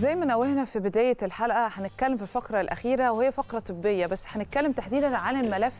زي ما نوهنا في بداية الحلقة هنتكلم في الفقرة الأخيرة وهي فقرة طبية بس هنتكلم تحديدا عن الملف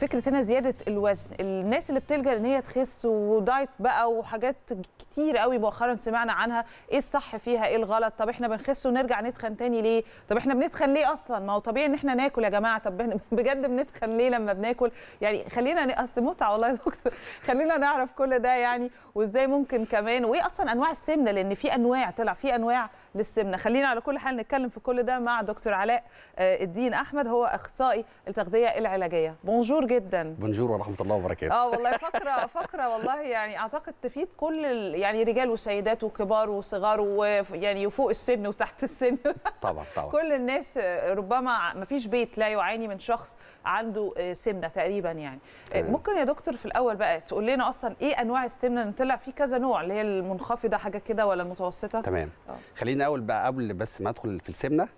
فكرة هنا زيادة الوزن الناس اللي بتلجأ إن هي تخس ودايت بقى وحاجات كتير قوي مؤخرا سمعنا عنها إيه الصح فيها إيه الغلط طب إحنا بنخس ونرجع نتخن تاني ليه طب إحنا بنتخن ليه أصلا ما هو طبيعي إن إحنا ناكل يا جماعة طب بجد بنتخن ليه لما بناكل يعني خلينا أصل متعة والله يا دكتور خلينا نعرف كل ده يعني وإزاي ممكن كمان وإيه أصلا أنواع السمنة لأن في أنواع طلع في أنواع للسمنه خلينا على كل حال نتكلم في كل ده مع دكتور علاء آه، الدين احمد هو اخصائي التغذيه العلاجيه بونجور جدا بونجور ورحمه الله وبركاته اه والله فقره فقره والله يعني اعتقد تفيد كل يعني رجال وسيدات وكبار وصغار ويعني فوق السن وتحت السن طبعا طبعا كل الناس آه، ربما ما فيش بيت لا يعاني من شخص عنده آه، سمنه تقريبا يعني آه، ممكن يا دكتور في الاول بقى تقول لنا اصلا ايه انواع السمنه اللي طلع في كذا نوع اللي هي المنخفضه حاجه كده ولا المتوسطه تمام آه. خلينا اول بقى قبل بس ما ادخل في السمنه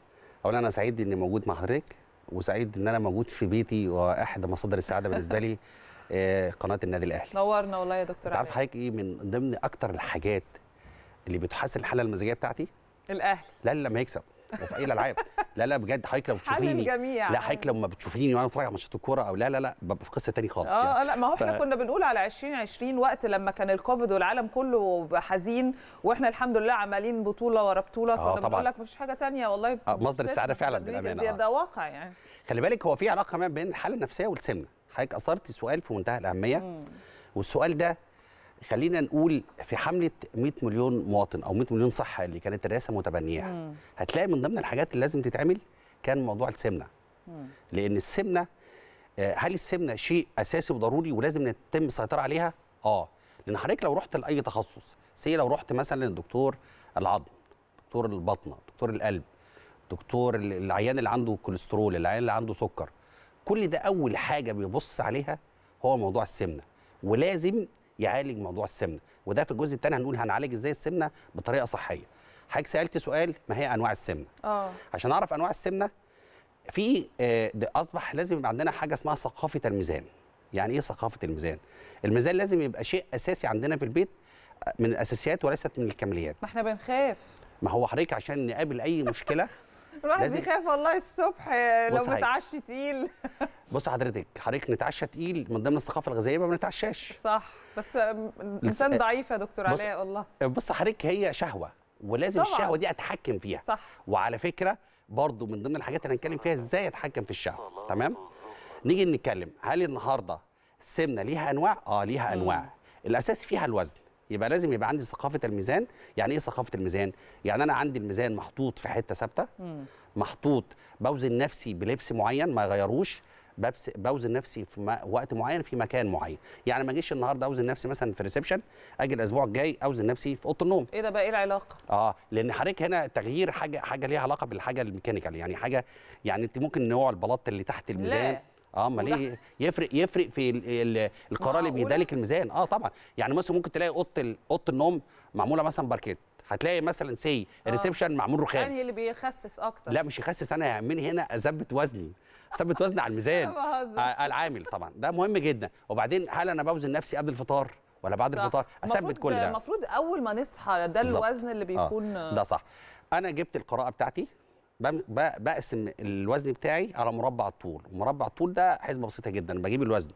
اولا انا سعيد اني موجود مع حضرتك وسعيد ان انا موجود في بيتي واحد مصادر السعاده بالنسبه لي قناه النادي الاهلي نورنا والله يا دكتور عارف حضرتك ايه من ضمن اكتر الحاجات اللي بتحسن الحاله المزاجيه بتاعتي الاهلي لا لما يكسب وفي اي الالعاب لا لا بجد حضرتك لو بتشوفيني الجميع. لا حضرتك آه. لما بتشوفيني وانا بتفرج على ماتشات الكوره او لا لا لا ببقى في قصه تاني خالص اه يعني. لا ما هو ف... احنا كنا بنقول على 2020 وقت لما كان الكوفيد والعالم كله حزين واحنا الحمد لله عمالين بطوله ورا بطوله آه كنا بنقول لك مفيش حاجه تانية والله آه مصدر السعاده فعلا للامانه ده آه. واقع يعني خلي بالك هو في علاقه ما بين الحاله النفسيه والسمنه حضرتك اثرتي سؤال في منتهى الاهميه والسؤال ده خلينا نقول في حمله 100 مليون مواطن او 100 مليون صحه اللي كانت الرئاسه متبنيها هتلاقي من ضمن الحاجات اللي لازم تتعمل كان موضوع السمنه مم. لان السمنه آه، هل السمنه شيء اساسي وضروري ولازم يتم السيطره عليها اه لان حضرتك لو رحت لاي تخصص سي لو رحت مثلا للدكتور العظم دكتور البطنه دكتور القلب دكتور العيان اللي عنده كوليسترول العيان اللي عنده سكر كل ده اول حاجه بيبص عليها هو موضوع السمنه ولازم يعالج موضوع السمنه وده في الجزء الثاني هنقول هنعالج ازاي السمنه بطريقه صحيه حضرتك سالت سؤال ما هي انواع السمنه اه عشان اعرف انواع السمنه في آه، اصبح لازم يبقى عندنا حاجه اسمها ثقافه الميزان يعني ايه ثقافه الميزان الميزان لازم يبقى شيء اساسي عندنا في البيت آه، من الاساسيات وليست من الكماليات ما احنا بنخاف ما هو حضرتك عشان نقابل اي مشكله الواحد بيخاف والله الصبح آه، لو متعشي تقيل بص حضرتك حضرتك نتعشى تقيل من ضمن الثقافه الغذائيه ما بنتعشاش صح بس الانسان آه، ضعيف يا دكتور علاء والله آه، بص حضرتك هي شهوه ولازم طبعا. الشهوه دي اتحكم فيها صح وعلى فكره برضو من ضمن الحاجات اللي هنتكلم فيها ازاي اتحكم في الشهوه تمام نيجي نتكلم هل النهارده السمنه ليها انواع اه ليها انواع م. الاساس فيها الوزن يبقى لازم يبقى عندي ثقافه الميزان يعني ايه ثقافه الميزان يعني انا عندي الميزان محطوط في حته ثابته محطوط بوزن نفسي بلبس معين ما يغيروش بوزن نفسي في وقت معين في مكان معين يعني ما اجيش النهارده اوزن نفسي مثلا في ريسبشن اجي الاسبوع الجاي اوزن نفسي في اوضه النوم ايه ده بقى ايه العلاقه اه لان حضرتك هنا تغيير حاجه حاجه ليها علاقه بالحاجه الميكانيكال يعني حاجه يعني انت ممكن نوع البلاط اللي تحت الميزان لا. اه امال ايه يفرق يفرق في القرار اللي بيدالك الميزان اه طبعا يعني مثلا ممكن تلاقي اوضه اوضه النوم معموله مثلا باركيت هتلاقي مثلا سي الريسبشن اه. معمول رخام يعني اللي بيخسس اكتر لا مش يخسس انا من هنا اثبت وزني اثبت وزني على الميزان آه، العامل طبعا ده مهم جدا وبعدين هل انا بوزن نفسي قبل الفطار ولا بعد صح. الفطار اثبت كل ده المفروض اول ما نصحى ده الوزن اللي آه. بيكون آه. ده صح انا جبت القراءه بتاعتي بقسم الوزن بتاعي على مربع الطول مربع الطول ده حسبه بسيطه جدا بجيب الوزن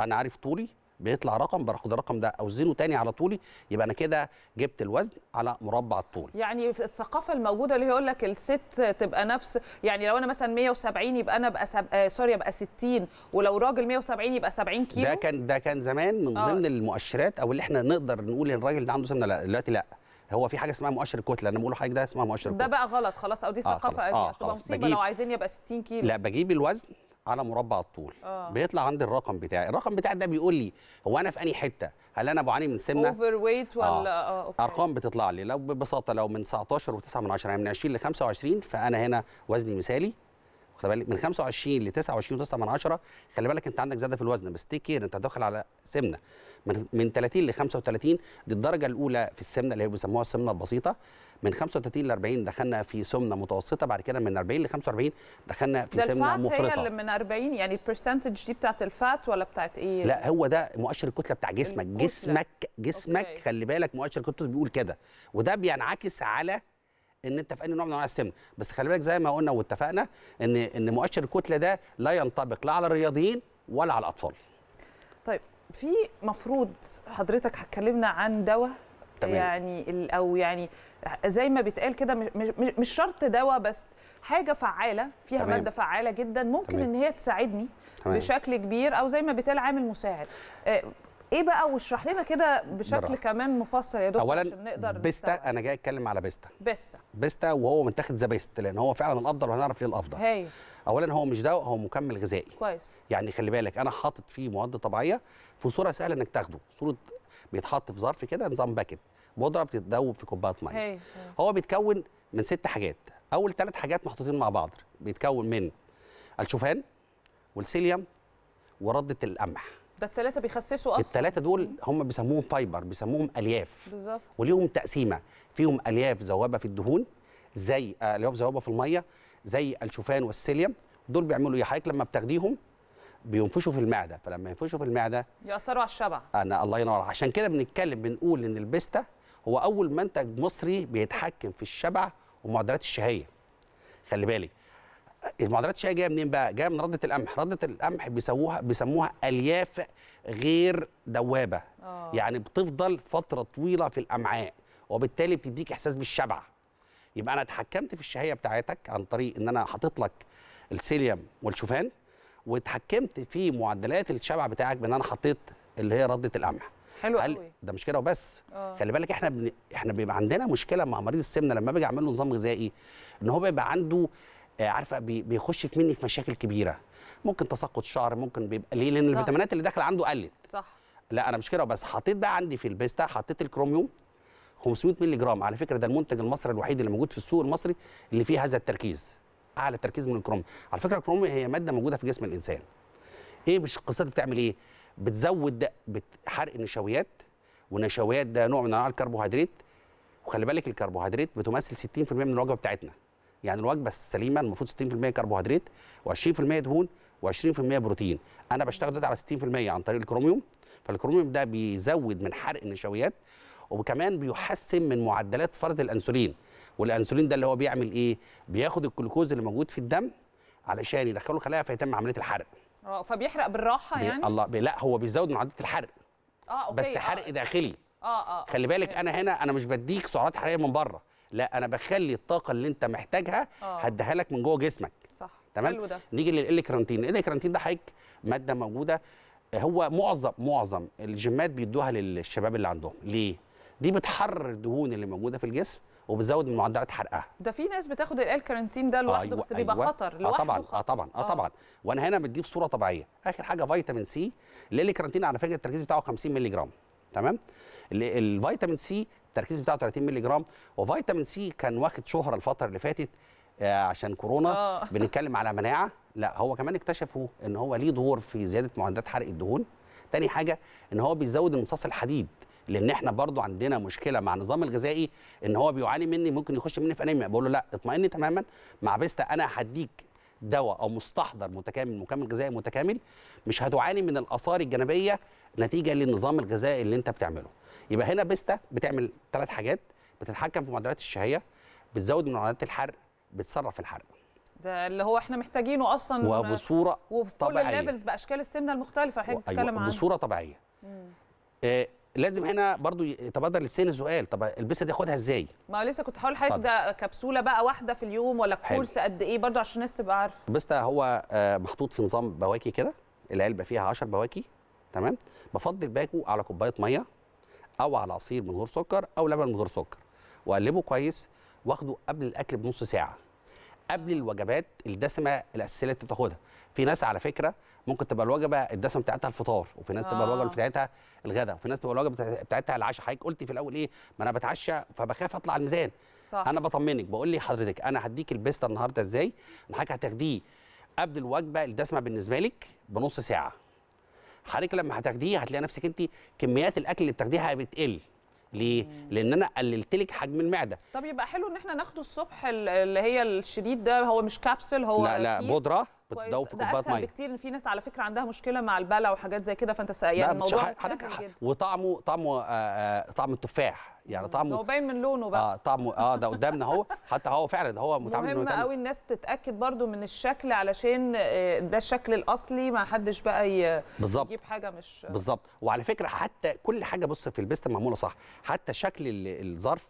انا عارف طولي بيطلع رقم باخد الرقم ده اوزنه تاني على طولي يبقى انا كده جبت الوزن على مربع الطول يعني الثقافه الموجوده اللي يقول لك الست تبقى نفس يعني لو انا مثلا 170 يبقى انا ابقى سب... آه سوري ابقى 60 ولو راجل 170 يبقى 70 كيلو ده كان ده كان زمان من آه. ضمن آه. المؤشرات او اللي احنا نقدر نقول ان الراجل ده عنده سمنه لا دلوقتي لا هو في حاجه اسمها مؤشر الكتله انا بقول حاجة ده اسمها مؤشر الكتله ده بقى غلط خلاص او دي آه، ثقافه آه آه تبقى مصيبه بجيب. لو عايزين يبقى 60 كيلو لا بجيب الوزن على مربع الطول آه. بيطلع عندي الرقم بتاعي الرقم بتاعي ده بيقول لي هو انا في انهي حته هل انا بعاني من سمنه اوفر ويت ولا آه. آه. أوكي. ارقام بتطلع لي لو ببساطه لو من 19 و9 من 10 يعني من 20 ل 25 فانا هنا وزني مثالي واخد بالك من 25 ل 29 وتسعة من عشرة خلي بالك انت عندك زياده في الوزن بس تيك كير انت هتدخل على سمنه من من 30 ل 35 دي الدرجه الاولى في السمنه اللي هي بيسموها السمنه البسيطه من 35 ل 40 دخلنا في سمنه متوسطه بعد كده من 40 ل 45 دخلنا في سمنه مفرطه هي اللي من 40 يعني البرسنتج دي بتاعت الفات ولا بتاعت ايه لا هو ده مؤشر الكتله بتاع جسمك الكتلة. جسمك جسمك أوكي. خلي بالك مؤشر الكتله بيقول كده وده بينعكس على ان انت في اي نوع من انواع السمنه بس خلي بالك زي ما قلنا واتفقنا ان ان مؤشر الكتله ده لا ينطبق لا على الرياضيين ولا على الاطفال طيب في مفروض حضرتك هتكلمنا عن دواء تمام. يعني او يعني زي ما بيتقال كده مش شرط دواء بس حاجه فعاله فيها تمام. ماده فعاله جدا ممكن تمام. ان هي تساعدني تمام. بشكل كبير او زي ما بيتقال عامل مساعد آه، ايه بقى واشرح لنا كده بشكل براحة. كمان مفصل يا دكتور عشان نقدر بيستا انا جاي اتكلم على بيستا بيستا بيستا وهو منتخب ذا بيست لان هو فعلا الافضل وهنعرف ليه الافضل هي. اولا هو مش دواء هو مكمل غذائي كويس يعني خلي بالك انا حاطط فيه مواد طبيعيه في صوره سهله انك تاخده صوره بيتحط في ظرف كده نظام باكت بودره بتتذوب في كوبايه ميه هو بيتكون من ست حاجات اول ثلاث حاجات محطوطين مع بعض بيتكون من الشوفان والسيليوم وردة القمح ده الثلاثه بيخسسوا اصلا الثلاثه دول هم بيسموهم فايبر بيسموهم الياف بالظبط وليهم تقسيمه فيهم الياف ذوبه في الدهون زي آه، الياف ذوبه في الميه زي الشوفان والسيليوم دول بيعملوا ايه حضرتك لما بتاخديهم بينفشوا في المعده فلما ينفشوا في المعده ياثروا على الشبع انا الله ينور عشان كده بنتكلم بنقول ان البيستا هو اول منتج مصري بيتحكم في الشبع ومعدلات الشهيه خلي بالك المعدلات الشائعه جايه منين بقى؟ جايه من رده القمح، رده القمح بيسموها بيسموها الياف غير دوابه. أوه. يعني بتفضل فتره طويله في الامعاء وبالتالي بتديك احساس بالشبع. يبقى انا اتحكمت في الشهيه بتاعتك عن طريق ان انا حاطط لك السيليوم والشوفان واتحكمت في معدلات الشبع بتاعك بان انا حطيت اللي هي رده القمح. حلو قوي ده مش كده وبس أوه. خلي بالك احنا بن... احنا بيبقى عندنا مشكله مع مريض السمنه لما باجي اعمل له نظام غذائي ان هو بيبقى عنده آه، عارفه بيخش في مني في مشاكل كبيره ممكن تساقط شعر ممكن بيبقى ليه لان الفيتامينات اللي داخله عنده قلت صح لا انا مش كده بس حطيت بقى عندي في البيستا حطيت الكروميوم 500 مللي جرام على فكره ده المنتج المصري الوحيد اللي موجود في السوق المصري اللي فيه هذا التركيز اعلى تركيز من الكروميوم على فكره الكروميوم هي ماده موجوده في جسم الانسان ايه مش قصتها بتعمل ايه بتزود حرق النشويات والنشويات ده نوع من انواع الكربوهيدرات وخلي بالك الكربوهيدرات بتمثل 60% من الوجبه بتاعتنا يعني الوجبه السليمه المفروض 60% كربوهيدرات و20% دهون و20% بروتين انا بشتغل ده على 60% عن طريق الكروميوم فالكروميوم ده بيزود من حرق النشويات وكمان بيحسن من معدلات فرز الانسولين والانسولين ده اللي هو بيعمل ايه بياخد الجلوكوز اللي موجود في الدم علشان يدخله الخلايا فيتم عمليه الحرق اه فبيحرق بالراحه يعني بي... الله بي... لا هو بيزود من معدلات الحرق اه اوكي بس حرق آه. داخلي اه اه خلي بالك انا هنا انا مش بديك سعرات حراريه من بره لا انا بخلي الطاقه اللي انت محتاجها آه. هديها لك من جوه جسمك صح تمام حلو ده. نيجي للالكرانتين الالكرانتين ده حضرتك ماده موجوده هو معظم معظم الجيمات بيدوها للشباب اللي عندهم ليه دي بتحرر الدهون اللي موجوده في الجسم وبتزود من معدلات حرقها ده في ناس بتاخد كرانتين ده لوحده أيوة بس أيوة بيبقى خطر آه، لوحده آه طبعا خطر. اه طبعا اه, آه. طبعا وانا هنا بديه في صوره طبيعيه اخر حاجه فيتامين سي كرانتين على فكره التركيز بتاعه 50 مللي جرام تمام الفيتامين سي التركيز بتاعه 30 مللي جرام وفيتامين سي كان واخد شهره الفتره اللي فاتت آه، عشان كورونا أوه. بنتكلم على مناعه لا هو كمان اكتشفوا ان هو ليه دور في زياده معدلات حرق الدهون تاني حاجه ان هو بيزود امتصاص الحديد لان احنا برضو عندنا مشكله مع النظام الغذائي ان هو بيعاني مني ممكن يخش مني في انيميا بقول له لا اطمئن تماما مع بيستا انا هديك دواء او مستحضر متكامل مكمل غذائي متكامل مش هتعاني من الاثار الجانبيه نتيجه للنظام الغذائي اللي انت بتعمله يبقى هنا بيستا بتعمل ثلاث حاجات بتتحكم في معدلات الشهيه بتزود من معدلات الحرق بتسرع الحرق ده اللي هو احنا محتاجينه اصلا وبصوره وفي طبيعيه وفي كل الليفلز باشكال السمنه المختلفه احنا أيوة، بنتكلم عنها بصوره طبيعيه آه لازم هنا برضو يتبادر للسن سؤال طب البسه دي اخدها ازاي ما لسه كنت هقول لحضرتك ده كبسوله بقى واحده في اليوم ولا كورس قد ايه برضو عشان الناس تبقى عارفه البسه هو آه، محطوط في نظام بواكي كده العلبه فيها 10 بواكي تمام بفضل باكو على كوبايه ميه او على عصير من غير سكر او لبن من غير سكر واقلبه كويس واخده قبل الاكل بنص ساعه قبل الوجبات الدسمه الاساسيه اللي انت بتاخدها في ناس على فكره ممكن تبقى الوجبه الدسمه بتاعتها الفطار وفي ناس آه. تبقى الوجبه آه. بتاعتها الغداء وفي ناس تبقى الوجبه بتاعتها العشاء حضرتك قلتي في الاول ايه ما انا بتعشى فبخاف اطلع الميزان صح. انا بطمنك بقول لي حضرتك انا هديك البيستا النهارده ازاي حضرتك هتاخديه قبل الوجبه الدسمه بالنسبه لك بنص ساعه حضرتك لما هتاخديه هتلاقي نفسك انت كميات الاكل اللي بتاخديها بتقل ليه؟ لان انا قللت لك حجم المعده طب يبقى حلو ان احنا ناخده الصبح اللي هي الشديد ده هو مش كابسل هو لا لا بودره كويس ده اسهل ميه كتير في ناس على فكره عندها مشكله مع البلع وحاجات زي كده فانت يعني الموضوع حاجة. وطعمه طعمه آه،, آه طعم التفاح يعني طعمه هو باين من لونه بقى اه طعمه اه ده قدامنا اهو حتى هو فعلا ده هو متعامل مهم قوي الناس تتاكد برضو من الشكل علشان آه، ده الشكل الاصلي ما حدش بقى ي... بالزبط. يجيب حاجه مش بالظبط وعلى فكره حتى كل حاجه بص في البيست معموله صح حتى شكل الظرف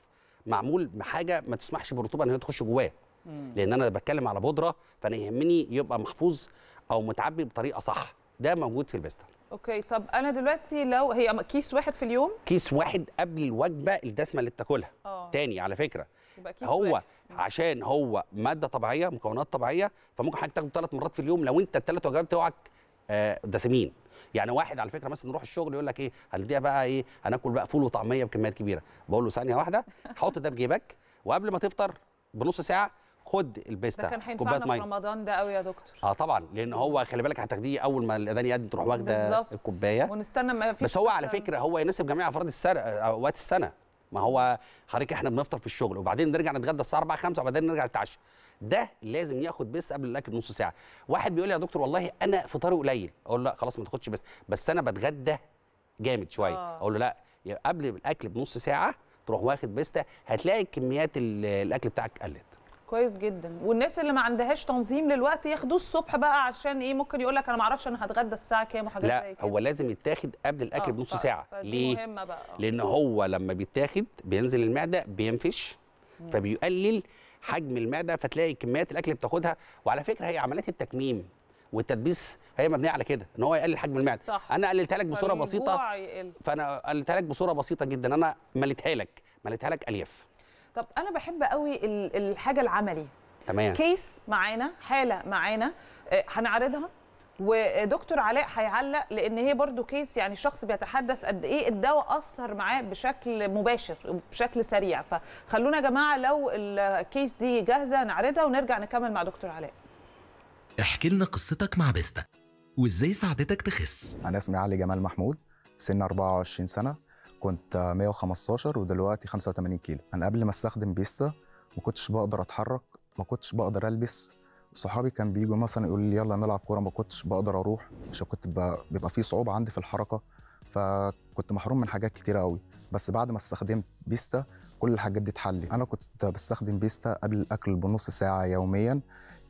معمول بحاجه ما تسمحش بالرطوبه ان هي تخش جواه مم. لان انا بتكلم على بودره فانا يهمني يبقى محفوظ او متعبي بطريقه صح ده موجود في البيستا اوكي طب انا دلوقتي لو هي كيس واحد في اليوم كيس واحد قبل الوجبه الدسمه اللي بتاكلها اه. تاني على فكره يبقى كيس هو واحد. عشان هو ماده طبيعيه مكونات طبيعيه فممكن حضرتك تاخده ثلاث مرات في اليوم لو انت الثلاث وجبات بتوعك آه، دسمين يعني واحد على فكره مثلا نروح الشغل يقول لك ايه هنديها بقى ايه هناكل بقى فول وطعميه بكميات كبيره بقول له ثانيه واحده حط ده في جيبك وقبل ما تفطر بنص ساعه خد البيستا ده كان هينفعنا في رمضان ده قوي يا دكتور اه طبعا لان هو خلي بالك هتاخديه اول ما الاذان يأذن تروح واخده الكوبايه ونستنى ما فيش بس هو على فكره هو يناسب جميع افراد السنه آه، اوقات السنه ما هو حضرتك احنا بنفطر في الشغل وبعدين نرجع نتغدى الساعه 4 5 وبعدين نرجع نتعشى ده لازم ياخد بس قبل الاكل بنص ساعه واحد بيقول لي يا دكتور والله انا فطاري قليل اقول له لا خلاص ما تاخدش بس بس انا بتغدى جامد شويه آه. اقول له لا قبل الاكل بنص ساعه تروح واخد بيستا هتلاقي كميات الاكل بتاعك قلت كويس جدا والناس اللي ما عندهاش تنظيم للوقت ياخدوه الصبح بقى عشان ايه ممكن يقول لك انا ما اعرفش انا هتغدى الساعه كام وحاجات لا زي كده. هو لازم يتاخد قبل الاكل آه، بنص ساعه ليه مهمة بقى. آه. لان هو لما بيتاخد بينزل المعده بينفش فبيقلل حجم المعده فتلاقي كميات الاكل اللي بتاخدها وعلى فكره هي عمليات التكميم والتدبيس هي مبنيه على كده ان هو يقلل حجم المعده صح. انا قللتها لك بصوره بسيطه فانا قللتها لك بصوره بسيطه جدا انا مليتها لك مليتها لك الياف طب انا بحب قوي الحاجه العملي تمام كيس معانا حاله معانا آه، هنعرضها ودكتور علاء هيعلق لان هي برضو كيس يعني شخص بيتحدث قد ايه الدواء اثر معاه بشكل مباشر وبشكل سريع فخلونا يا جماعه لو الكيس دي جاهزه نعرضها ونرجع نكمل مع دكتور علاء احكي لنا قصتك مع بيستا وازاي ساعدتك تخس انا اسمي علي جمال محمود سن 24 سنه كنت 115 ودلوقتي 85 كيلو انا قبل ما استخدم بيستا ما كنتش بقدر اتحرك ما كنتش بقدر البس صحابي كان بيجوا مثلا يقولوا لي يلا نلعب كوره ما كنتش بقدر اروح عشان كنت بيبقى في صعوبه عندي في الحركه فكنت محروم من حاجات كتيره قوي بس بعد ما استخدمت بيستا كل الحاجات دي اتحلت انا كنت بستخدم بيستا قبل الاكل بنص ساعه يوميا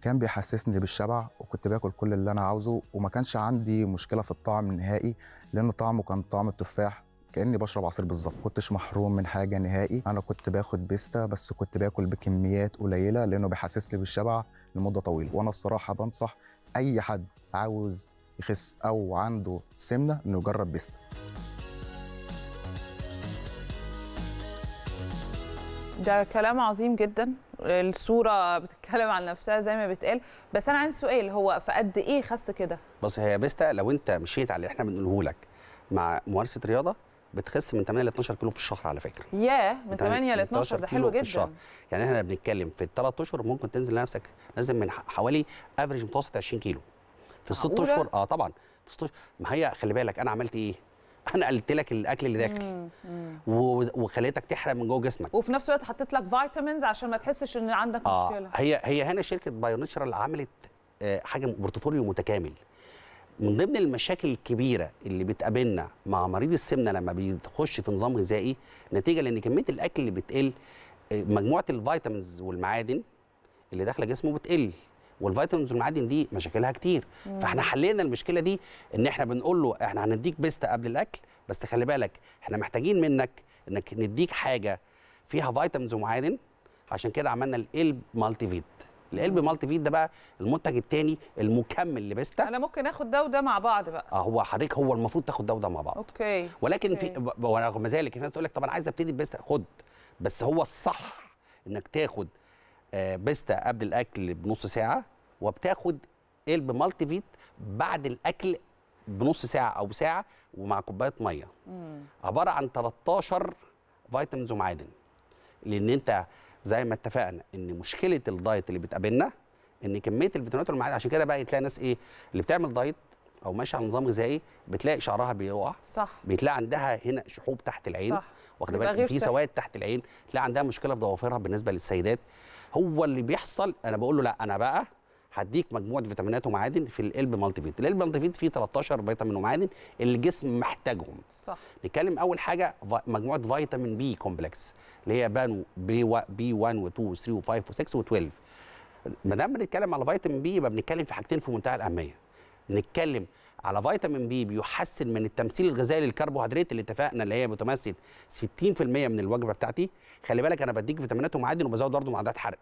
كان بيحسسني بالشبع وكنت باكل كل اللي انا عاوزه وما كانش عندي مشكله في الطعم نهائي لان طعمه كان طعم التفاح كاني بشرب عصير بالظبط كنتش محروم من حاجه نهائي انا كنت باخد بيستا بس كنت باكل بكميات قليله لانه بيحسسني بالشبع لمده طويله وانا الصراحه بنصح اي حد عاوز يخس او عنده سمنه انه يجرب بيستا ده كلام عظيم جدا الصوره بتتكلم عن نفسها زي ما بتقال بس انا عندي سؤال هو في قد ايه خس كده بص هي بيستا لو انت مشيت على اللي احنا بنقوله لك مع ممارسه رياضه بتخس من 8 ل 12 كيلو في الشهر على فكره ياه من 8 ل 12 ده حلو جدا الشهر. يعني احنا بنتكلم في الثلاث اشهر ممكن تنزل لنفسك نزل من حوالي افريج متوسط 20 كيلو في الست اشهر اه طبعا في الست اشهر ما هي خلي بالك انا عملت ايه؟ انا قلت لك الاكل اللي داخل وخليتك تحرق من جوه جسمك وفي نفس الوقت حطيت لك فيتامينز عشان ما تحسش ان عندك آه مشكله هي هي هنا شركه بايو ناتشرال عملت آه، حاجه بورتفوليو متكامل من ضمن المشاكل الكبيره اللي بتقابلنا مع مريض السمنه لما بيخش في نظام غذائي نتيجه لان كميه الاكل اللي بتقل آه، مجموعه الفيتامينز والمعادن اللي داخله جسمه بتقل والفيتامينز والمعادن دي مشاكلها كتير مم. فاحنا حلينا المشكله دي ان احنا بنقول له احنا هنديك بيست قبل الاكل بس خلي بالك احنا محتاجين منك انك نديك حاجه فيها فيتامينز ومعادن عشان كده عملنا الالب مالتي فيت القلب مالتي فيت ده بقى المنتج الثاني المكمل لبيستا انا ممكن اخد ده وده مع بعض بقى اه هو حضرتك هو المفروض تاخد ده وده مع بعض اوكي ولكن أوكي. في ورغم ذلك في ناس تقول لك طب انا عايز ابتدي بيستا خد بس هو الصح انك تاخد آه، بيستا قبل الاكل بنص ساعه وبتاخد قلب مالتي فيت بعد الاكل بنص ساعه او ساعه ومع كوبايه ميه مم. عباره عن 13 فيتامينز ومعادن لان انت زي ما اتفقنا ان مشكله الدايت اللي بتقابلنا ان كميه الفيتامينات والمعادن عشان كده بقى تلاقي ناس ايه اللي بتعمل دايت او ماشيه على نظام غذائي بتلاقي شعرها بيقع صح بتلاقي عندها هنا شحوب تحت العين صح واخد بالك في سواد تحت العين تلاقي عندها مشكله في ضوافرها بالنسبه للسيدات هو اللي بيحصل انا بقول له لا انا بقى هديك مجموعه فيتامينات ومعادن في القلب مالتي فيت القلب مالتي فيت فيه 13 فيتامين ومعادن اللي الجسم محتاجهم صح نتكلم اول حاجه مجموعه فيتامين بي كومبلكس اللي هي بانو بي, بي 1 و2 و3 و5 و6 و12 ما دام بنتكلم على فيتامين بي يبقى بنتكلم في حاجتين في منتهى الاهميه نتكلم على فيتامين بي بيحسن من التمثيل الغذائي للكربوهيدرات اللي اتفقنا اللي هي بتمثل 60% من الوجبه بتاعتي خلي بالك انا بديك فيتامينات ومعادن وبزود برضه معدات حرق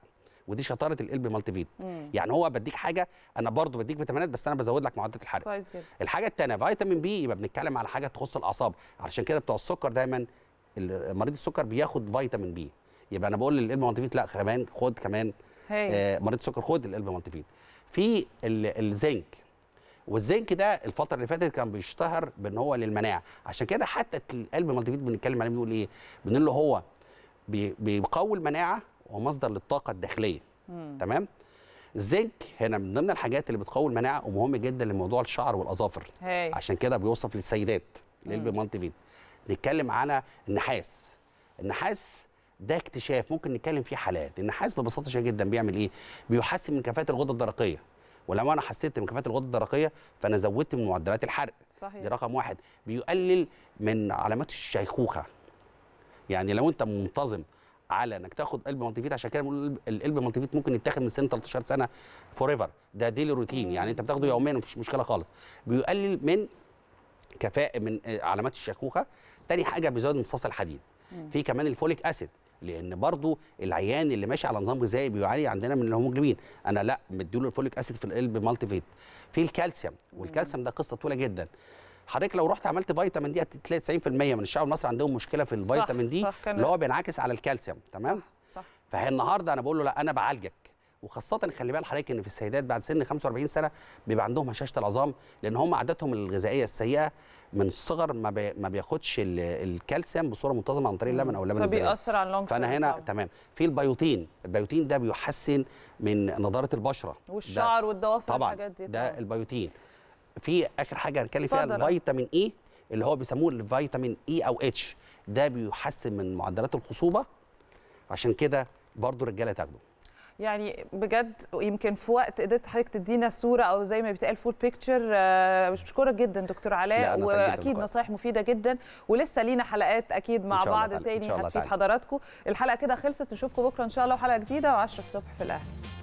ودي شطاره القلب مالتي فيت يعني هو بديك حاجه انا برضو بديك فيتامينات بس انا بزود لك معدات الحرق كويس جدا الحاجه الثانيه فيتامين بي يبقى بنتكلم على حاجه تخص الاعصاب علشان كده بتوع السكر دايما مريض السكر بياخد فيتامين بي يبقى انا بقول للقلب مالتي فيت لا كمان خد كمان آه مريض السكر خد القلب مالتي فيت في الزنك والزنك ده الفتره اللي فاتت كان بيشتهر بان هو للمناعه عشان كده حتى القلب مالتي فيت بنتكلم عليه بنقول ايه بنقول له هو بيقوي المناعه ومصدر للطاقه الداخليه مم. تمام الزنك هنا من ضمن الحاجات اللي بتقوي المناعه ومهم جدا لموضوع الشعر والاظافر عشان كده بيوصف للسيدات للبي نتكلم على النحاس النحاس ده اكتشاف ممكن نتكلم فيه حالات النحاس ببساطه شديده جدا بيعمل ايه بيحسن من كفاءه الغده الدرقيه ولما انا حسيت من كفاءه الغده الدرقيه فانا زودت من معدلات الحرق صحيح. دي رقم واحد بيقلل من علامات الشيخوخه يعني لو انت منتظم على انك تاخد قلب مالتيفيت عشان كده بنقول القلب مالتيفيت ممكن يتاخد من سن 13 سنه فور ايفر ده ديلي روتين يعني انت بتاخده يوميا مفيش مشكله خالص بيقلل من كفاءه من علامات الشيخوخه تاني حاجه بيزود امتصاص الحديد في كمان الفوليك اسيد لان برضو العيان اللي ماشي على نظام غذائي بيعاني عندنا من الهيموجلوبين انا لا مديله الفوليك اسيد في القلب مالتي فيت في الكالسيوم والكالسيوم ده قصه طويله جدا حضرتك لو رحت عملت فيتامين دي هتلاقي 90% من الشعب المصري عندهم مشكله في الفيتامين دي صح اللي هو بينعكس على الكالسيوم تمام صح, صح. فالنهارده انا بقول له لا انا بعالجك وخاصه خلي بال حضرتك ان في السيدات بعد سن 45 سنه بيبقى عندهم هشاشه العظام لان هم عاداتهم الغذائيه السيئه من الصغر ما, بي... ما بياخدش الكالسيوم بصوره منتظمه عن طريق اللبن او اللبن الزبادي فبيأثر على اللونج فانا هنا طبعا. تمام في البيوتين البيوتين ده بيحسن من نضاره البشره والشعر والضوافر والحاجات دي طبعا ده البيوتين في اخر حاجه هنتكلم فيها الفيتامين اي e، اللي هو بيسموه الفيتامين اي e او اتش ده بيحسن من معدلات الخصوبه عشان كده برضو الرجاله تاخده يعني بجد يمكن في وقت قدرت حضرتك تدينا صوره او زي ما بيتقال فول بيكتشر بشكرك جدا دكتور علاء واكيد نصايح مفيده جدا ولسه لينا حلقات اكيد مع بعض تاني هتفيد حضراتكم الحلقه كده خلصت نشوفكم بكره ان شاء الله وحلقه جديده و10 الصبح في الاهل